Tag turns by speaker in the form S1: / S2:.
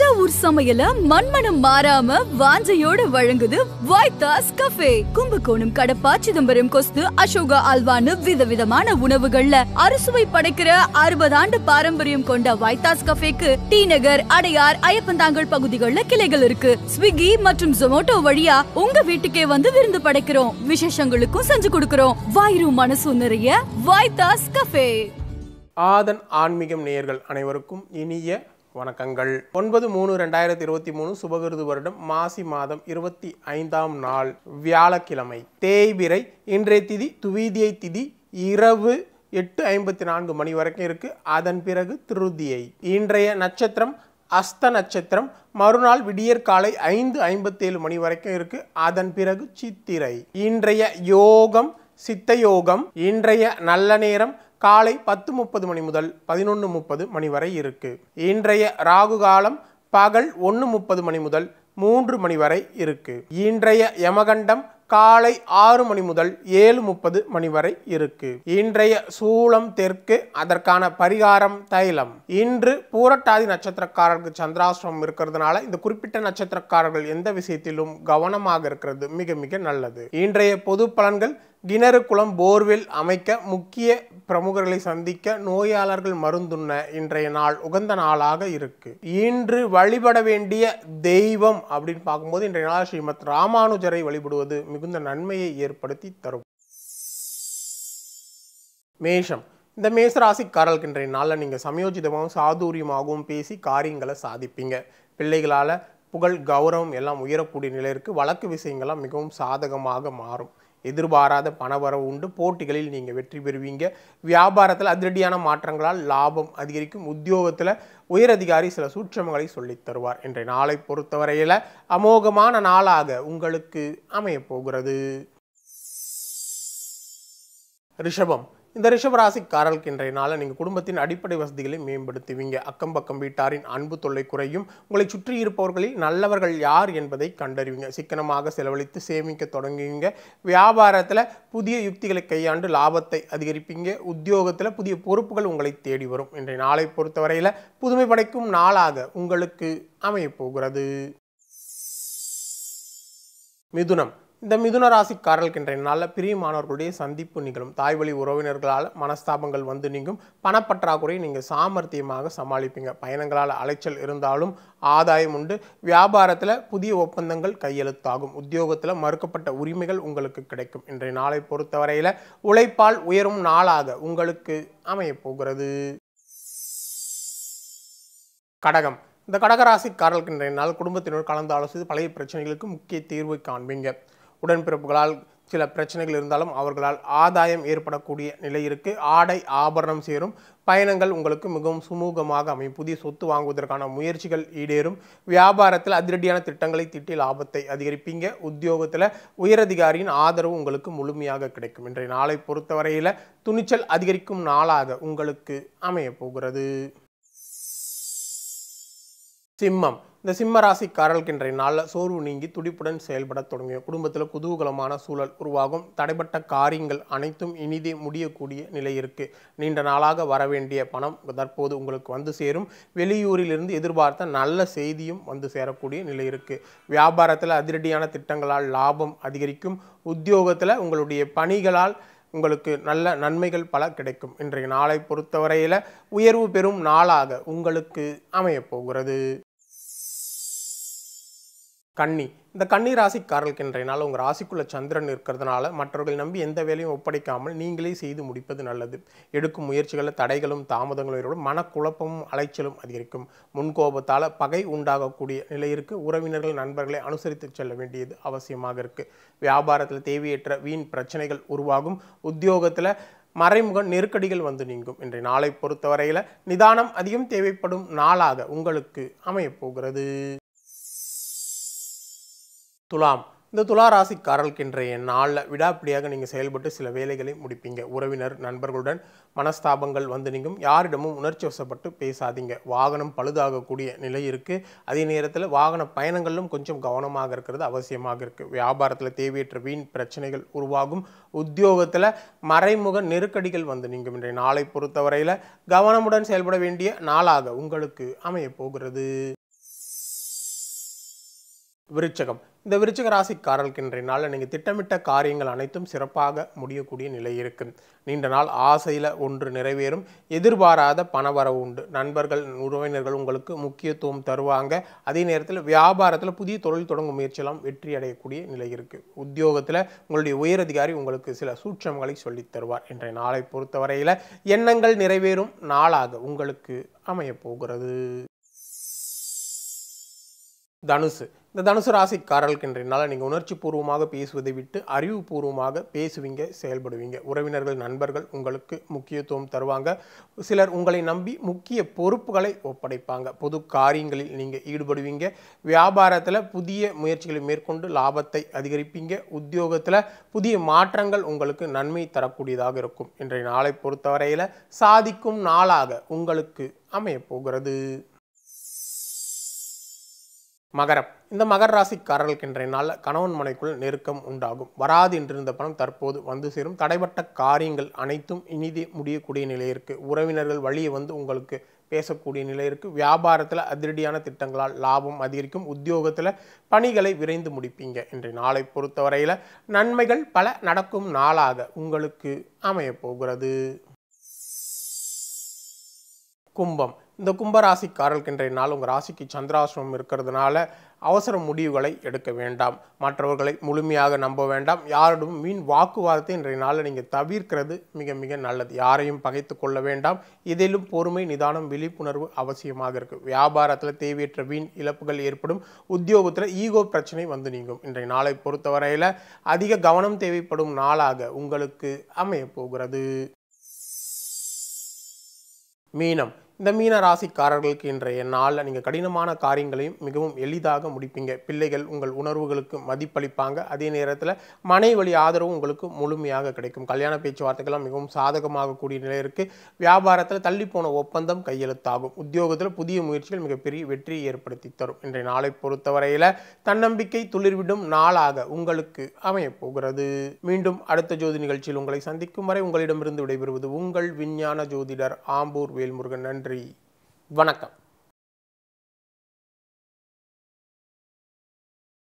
S1: தஞ்சாவூர் சமையல மண்மனம் மாறாம வாஞ்சையோடு வழங்குது வாய்தாஸ் கஃபே கும்பகோணம் கடப்பா சிதம்பரம் கொஸ்து அசோகா அல்வான்னு விதவிதமான உணவுகள்ல அறுசுவை படைக்கிற அறுபது ஆண்டு பாரம்பரியம் கொண்ட வாய்தாஸ் கஃபேக்கு டி நகர் அடையார் ஐயப்பந்தாங்கல் பகுதிகளில் கிளைகள் இருக்கு ஸ்விக்கி மற்றும் ஜொமோட்டோ வழியா உங்க வீட்டுக்கே வந்து விருந்து படைக்கிறோம் விசேஷங்களுக்கும் செஞ்சு கொடுக்கிறோம் வாயு மனசு நிறைய வாய்தாஸ் கஃபே ஆதன் ஆன்மீகம் நேயர்கள் அனைவருக்கும் இனிய வணக்கங்கள் ஒன்பது மூணு ரெண்டாயிரத்தி இருபத்தி மூணு சுபகிருது வருடம் மாசி மாதம் இருபத்தி ஐந்தாம் நாள் வியாழக்கிழமை தேய்பிரை இன்றைய திதி துவீதியை திதி இரவு எட்டு ஐம்பத்தி நான்கு மணி வரைக்கும் இருக்கு அதன் பிறகு திருதியை இன்றைய நட்சத்திரம் அஸ்த நட்சத்திரம் மறுநாள் விடியற் காலை ஐந்து ஐம்பத்தேழு மணி வரைக்கும் இருக்கு அதன் பிறகு சித்திரை இன்றைய யோகம் சித்தயோகம் இன்றைய நல்ல நேரம் காலை பத்து முப்பது மணி முதல் பதினொன்று முப்பது மணி வரை இருக்கு இன்றைய ராகு காலம் பகல் ஒன்று முப்பது மணி முதல் மூன்று மணி வரை இருக்கு இன்றைய யமகண்டம் காலை ஆறு மணி முதல் ஏழு முப்பது மணி வரை இருக்கு இன்றைய சூளம் தெற்கு அதற்கான பரிகாரம் தைலம் இன்று பூரட்டாதி நட்சத்திரக்காரர்களுக்கு சந்திராசிரமம் இருக்கிறதுனால இந்த குறிப்பிட்ட நட்சத்திரக்காரர்கள் எந்த விஷயத்திலும் கவனமாக இருக்கிறது மிக மிக நல்லது இன்றைய பொது பலன்கள் கிணறு குளம் போர்வெல் அமைக்க முக்கிய பிரமுகர்களை சந்திக்க நோயாளர்கள் மருந்துண்ண இன்றைய நாள் உகந்த நாளாக இருக்கு இன்று வழிபட வேண்டிய தெய்வம் அப்படின்னு பார்க்கும்போது இன்றைய நாள் ஸ்ரீமத் ராமானுஜரை வழிபடுவது மிக மிகுந்த நன்மையை ஏற்படுத்தி தரும் மேஷம் இந்த மேசராசிக்காரர்களுக்கு இன்றைய நாளில் நீங்கள் சமயோஜிதமாகவும் சாதுரியமாகவும் பேசி காரியங்களை சாதிப்பீங்க பிள்ளைகளால் புகழ் கௌரவம் எல்லாம் உயரக்கூடிய நிலை இருக்குது வழக்கு விஷயங்கள்லாம் மிகவும் சாதகமாக மாறும் எதிர்பாராத பணவரவு உண்டு போட்டிகளில் நீங்கள் வெற்றி பெறுவீங்க வியாபாரத்தில் அதிரடியான மாற்றங்களால் லாபம் அதிகரிக்கும் உத்தியோகத்தில் உயரதிகாரி சில சூட்சமங்களை சொல்லித் தருவார் இன்றைய நாளை பொறுத்தவரையில் அமோகமான நாளாக உங்களுக்கு அமையப்போகிறது ரிஷபம் இந்த ரிஷபராசிக்காரர்களுக்கு இன்றைய நாளை நீங்கள் குடும்பத்தின் அடிப்படை வசதிகளை மேம்படுத்துவீங்க அக்கம் பக்கம் வீட்டாரின் அன்பு தொல்லை குறையும் உங்களை சுற்றி இருப்பவர்களில் நல்லவர்கள் யார் என்பதை கண்டறிவிங்க சிக்கனமாக செலவழித்து சேமிக்க தொடங்குவீங்க வியாபாரத்தில் புதிய யுக்திகளை கையாண்டு லாபத்தை அதிகரிப்பீங்க உத்தியோகத்தில் புதிய பொறுப்புகள் உங்களை தேடி வரும் இன்றைய நாளை பொறுத்தவரையில் புதுமை படைக்கும் நாளாக உங்களுக்கு அமையப்போகிறது மிதுனம் இந்த மிதுன ராசிக்காரர்களுக்கு இன்றைய நாளில் பிரியமானவர்களுடைய சந்திப்பு நிகழும் தாய்வழி உறவினர்களால் மனஸ்தாபங்கள் வந்து நீங்கும் பணப்பற்றாக்குறையை நீங்கள் சாமர்த்தியமாக சமாளிப்பீங்க பயணங்களால் அலைச்சல் இருந்தாலும் ஆதாயம் உண்டு வியாபாரத்தில் புதிய ஒப்பந்தங்கள் கையெழுத்தாகும் உத்தியோகத்தில் மறுக்கப்பட்ட உரிமைகள் உங்களுக்கு கிடைக்கும் இன்றைய நாளை பொறுத்தவரையில் உழைப்பால் உயரும் நாளாக உங்களுக்கு அமையப்போகிறது கடகம் இந்த கடகராசிக்காரர்களுக்கு இன்றைய நாள் குடும்பத்தினர் கலந்து ஆலோசித்து பழைய பிரச்சனைகளுக்கு முக்கிய தீர்வை காண்பீங்க உடன்பிறப்புகளால் சில பிரச்சனைகள் இருந்தாலும் அவர்களால் ஆதாயம் ஏற்படக்கூடிய நிலை இருக்கு ஆடை ஆபரணம் சேரும் பயணங்கள் உங்களுக்கு மிகவும் சுமூகமாக அமையும் புதிய சொத்து வாங்குவதற்கான முயற்சிகள் ஈடேறும் வியாபாரத்தில் அதிரடியான திட்டங்களை திட்டி லாபத்தை அதிகரிப்பீங்க உத்தியோகத்தில் உயரதிகாரியின் ஆதரவு உங்களுக்கு முழுமையாக கிடைக்கும் இன்றைய நாளை பொறுத்தவரையில் துணிச்சல் அதிகரிக்கும் நாளாக உங்களுக்கு அமையப்போகிறது சிம்மம் இந்த சிம்ம ராசிக்காரர்களுக்கு இன்றைய நாளில் சோர்வு நீங்கி துடிப்புடன் செயல்பட தொடங்கும் குடும்பத்தில் குதூகலமான சூழல் உருவாகும் தடைப்பட்ட காரியங்கள் அனைத்தும் இனிதே முடியக்கூடிய நிலை இருக்குது நீண்ட நாளாக வரவேண்டிய பணம் தற்போது உங்களுக்கு வந்து சேரும் வெளியூரிலிருந்து எதிர்பார்த்த நல்ல செய்தியும் வந்து சேரக்கூடிய நிலை இருக்குது வியாபாரத்தில் அதிரடியான திட்டங்களால் லாபம் அதிகரிக்கும் உத்தியோகத்தில் உங்களுடைய பணிகளால் உங்களுக்கு நல்ல நன்மைகள் பல கிடைக்கும் இன்றைய நாளை பொறுத்தவரையில் உயர்வு பெறும் நாளாக உங்களுக்கு அமையப்போகிறது கன்னி இந்த கன்னி ராசிக்காரர்களுக்கு இன்றைய நாள் உங்கள் ராசிக்குள்ள சந்திரன் இருக்கிறதுனால மற்றவர்கள் நம்பி எந்த வேலையும் ஒப்படைக்காமல் நீங்களே செய்து முடிப்பது நல்லது எடுக்கும் முயற்சிகளில் தடைகளும் தாமதங்களும் ஏற்படும் மனக்குழப்பமும் அலைச்சலும் அதிகரிக்கும் முன்கோபத்தால் பகை உண்டாகக்கூடிய நிலையிற்கு உறவினர்கள் நண்பர்களை அனுசரித்து செல்ல வேண்டியது அவசியமாக இருக்குது வியாபாரத்தில் தேவையற்ற வீண் பிரச்சனைகள் உருவாகும் உத்தியோகத்தில் மறைமுக நெருக்கடிகள் வந்து நீங்கும் இன்றைய நாளை பொறுத்தவரையில் நிதானம் அதிகம் தேவைப்படும் நாளாக உங்களுக்கு அமையப்போகிறது துலாம் இந்த துலா ராசிக்காரர்களுக்கு இன்றைய நாளில் விடாப்பிடியாக நீங்கள் செயல்பட்டு சில வேலைகளை முடிப்பீங்க உறவினர் நண்பர்களுடன் மனஸ்தாபங்கள் வந்து நீங்கும் யாரிடமும் உணர்ச்சி வசப்பட்டு பேசாதீங்க வாகனம் பழுதாகக்கூடிய நிலை இருக்குது அதே நேரத்தில் வாகன பயணங்களிலும் கொஞ்சம் கவனமாக இருக்கிறது அவசியமாக இருக்குது வியாபாரத்தில் தேவையற்ற வீண் பிரச்சனைகள் உருவாகும் உத்தியோகத்தில் மறைமுக நெருக்கடிகள் வந்து நீங்கள் இன்றைய நாளை பொறுத்தவரையில் கவனமுடன் செயல்பட வேண்டிய நாளாக உங்களுக்கு அமையப் போகிறது விருச்சகம் இந்த விருச்சக ராசிக்காரர்களுக்கு இன்றைய நாளில் நீங்கள் திட்டமிட்ட காரியங்கள் அனைத்தும் சிறப்பாக முடியக்கூடிய நிலை இருக்கும் நீண்ட நாள் ஆசையில் ஒன்று நிறைவேறும் எதிர்பாராத பணவரவு உண்டு நண்பர்கள் உறவினர்கள் உங்களுக்கு முக்கியத்துவம் தருவாங்க அதே நேரத்தில் வியாபாரத்தில் புதிய தொழில் தொடங்கும் முயற்சியெல்லாம் வெற்றி அடையக்கூடிய நிலை இருக்குது உத்தியோகத்தில் உங்களுடைய உயரதிகாரி உங்களுக்கு சில சூட்சங்களை சொல்லித் தருவார் இன்றைய நாளை பொறுத்தவரையில் எண்ணங்கள் நிறைவேறும் நாளாக உங்களுக்கு அமையப்போகிறது தனுசு இந்த தனுசு ராசிக்காரர்களுக்கு இன்றைய நீங்கள் உணர்ச்சி பூர்வமாக பேசுவதை விட்டு அறிவுபூர்வமாக பேசுவீங்க செயல்படுவீங்க உறவினர்கள் நண்பர்கள் உங்களுக்கு முக்கியத்துவம் தருவாங்க சிலர் உங்களை நம்பி முக்கிய பொறுப்புகளை ஒப்படைப்பாங்க பொது காரியங்களில் நீங்கள் ஈடுபடுவீங்க வியாபாரத்தில் புதிய முயற்சிகளை மேற்கொண்டு லாபத்தை அதிகரிப்பீங்க உத்தியோகத்தில் புதிய மாற்றங்கள் உங்களுக்கு நன்மை தரக்கூடியதாக இருக்கும் இன்றைய நாளை பொறுத்தவரையில் சாதிக்கும் நாளாக உங்களுக்கு அமையப்போகிறது மகரம் இந்த மகர ராசிக்காரர்களுக்கு இன்றைய கணவன் மனைக்குள் நெருக்கம் உண்டாகும் வராது என்றிருந்த பணம் தற்போது வந்து சேரும் தடைப்பட்ட காரியங்கள் அனைத்தும் இனிதே முடியக்கூடிய நிலை இருக்குது உறவினர்கள் வழியை வந்து உங்களுக்கு பேசக்கூடிய நிலை இருக்குது வியாபாரத்தில் அதிரடியான திட்டங்களால் லாபம் அதிகரிக்கும் உத்தியோகத்தில் பணிகளை விரைந்து முடிப்பீங்க இன்றைய நாளை பொறுத்தவரையில் நன்மைகள் பல நடக்கும் நாளாக உங்களுக்கு அமையப்போகிறது கும்பம் இந்த கும்பராசிக்காரர்களுக்கு இன்றைய நாள் உங்கள் ராசிக்கு சந்திராசிரமம் இருக்கிறதுனால அவசர முடிவுகளை எடுக்க வேண்டாம் மற்றவர்களை முழுமையாக நம்ப வேண்டாம் யாரிடம் மீன் வாக்குவாதத்தை இன்றைய நாளில் நீங்கள் தவிர்க்கிறது மிக மிக நல்லது யாரையும் பகைத்து கொள்ள வேண்டாம் இதிலும் பொறுமை நிதானம் விழிப்புணர்வு அவசியமாக இருக்குது வியாபாரத்தில் தேவையற்ற வீண் இழப்புகள் ஏற்படும் உத்தியோகத்தில் ஈகோ பிரச்சனை வந்து நீங்கும் இன்றைய நாளை பொறுத்தவரையில் அதிக கவனம் தேவைப்படும் நாளாக உங்களுக்கு அமையப் போகிறது மீனம் இந்த மீன ராசிக்காரர்களுக்கு இன்றைய நாளில் நீங்கள் கடினமான காரியங்களையும் மிகவும் எளிதாக முடிப்பீங்க பிள்ளைகள் உங்கள் உணர்வுகளுக்கு மதிப்பளிப்பாங்க அதே நேரத்தில் மனை வழி ஆதரவும் உங்களுக்கு முழுமையாக கிடைக்கும் கல்யாண பேச்சுவார்த்தைகள்லாம் மிகவும் சாதகமாக கூடிய நிலை இருக்குது வியாபாரத்தில் தள்ளிப்போன ஒப்பந்தம் கையெழுத்தாகும் உத்தியோகத்தில் புதிய முயற்சிகள் மிகப்பெரிய வெற்றியை ஏற்படுத்தி தரும் இன்றைய நாளை பொறுத்தவரையில் தன்னம்பிக்கை துளிர்விடும் நாளாக உங்களுக்கு அமையப்போகிறது மீண்டும் அடுத்த ஜோதி நிகழ்ச்சியில் உங்களை சந்திக்கும் வரை உங்களிடமிருந்து விடைபெறுவது உங்கள் விஞ்ஞான ஜோதிடர் ஆம்பூர் வேல்முருகன் நன்றி நன்றி வணக்கம்